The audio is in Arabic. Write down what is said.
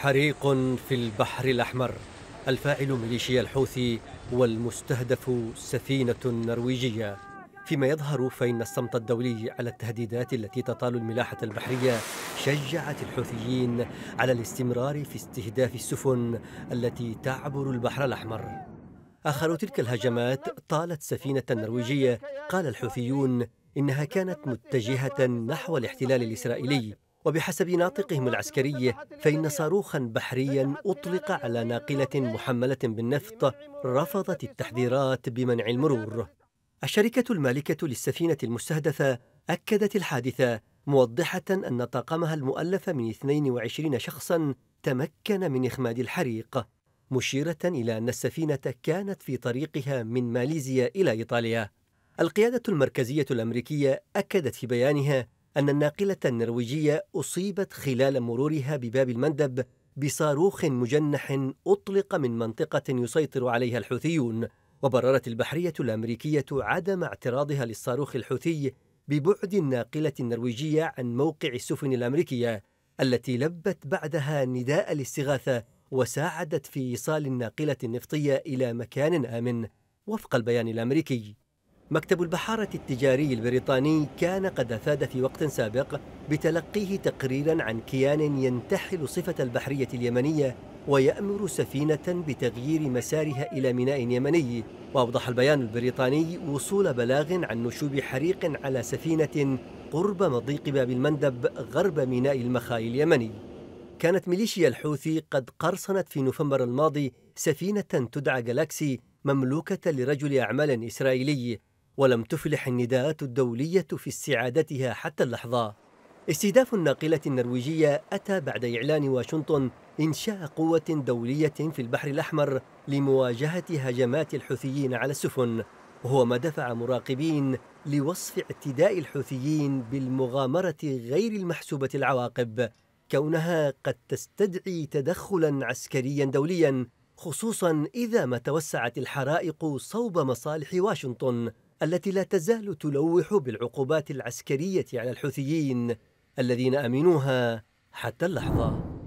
حريق في البحر الأحمر الفاعل ميليشيا الحوثي والمستهدف سفينة نرويجية فيما يظهر فإن الصمت الدولي على التهديدات التي تطال الملاحة البحرية شجعت الحوثيين على الاستمرار في استهداف السفن التي تعبر البحر الأحمر آخر تلك الهجمات طالت سفينة نرويجية قال الحوثيون إنها كانت متجهة نحو الاحتلال الإسرائيلي وبحسب ناطقهم العسكري فإن صاروخا بحريا أطلق على ناقلة محملة بالنفط رفضت التحذيرات بمنع المرور الشركة المالكة للسفينة المستهدفة أكدت الحادثة موضحة أن طاقمها المؤلف من 22 شخصا تمكن من إخماد الحريق مشيرة إلى أن السفينة كانت في طريقها من ماليزيا إلى إيطاليا القيادة المركزية الأمريكية أكدت في بيانها أن الناقلة النرويجية أصيبت خلال مرورها بباب المندب بصاروخ مجنح أطلق من منطقة يسيطر عليها الحوثيون وبررت البحرية الأمريكية عدم اعتراضها للصاروخ الحوثي ببعد الناقلة النرويجية عن موقع السفن الأمريكية التي لبت بعدها نداء الاستغاثة وساعدت في إيصال الناقلة النفطية إلى مكان آمن وفق البيان الأمريكي مكتب البحارة التجاري البريطاني كان قد أفاد في وقت سابق بتلقيه تقريرا عن كيان ينتحل صفة البحرية اليمنية ويأمر سفينة بتغيير مسارها إلى ميناء يمني وأوضح البيان البريطاني وصول بلاغ عن نشوب حريق على سفينة قرب مضيق باب المندب غرب ميناء المخاي اليمني كانت ميليشيا الحوثي قد قرصنت في نوفمبر الماضي سفينة تدعى جالاكسي مملوكة لرجل أعمال إسرائيلي ولم تفلح النداءات الدولية في استعادتها حتى اللحظة استهداف الناقلة النرويجية أتى بعد إعلان واشنطن إنشاء قوة دولية في البحر الأحمر لمواجهة هجمات الحوثيين على السفن وهو ما دفع مراقبين لوصف اعتداء الحوثيين بالمغامرة غير المحسوبة العواقب كونها قد تستدعي تدخلا عسكريا دوليا خصوصا إذا ما توسعت الحرائق صوب مصالح واشنطن التي لا تزال تلوح بالعقوبات العسكرية على الحوثيين الذين أمنوها حتى اللحظة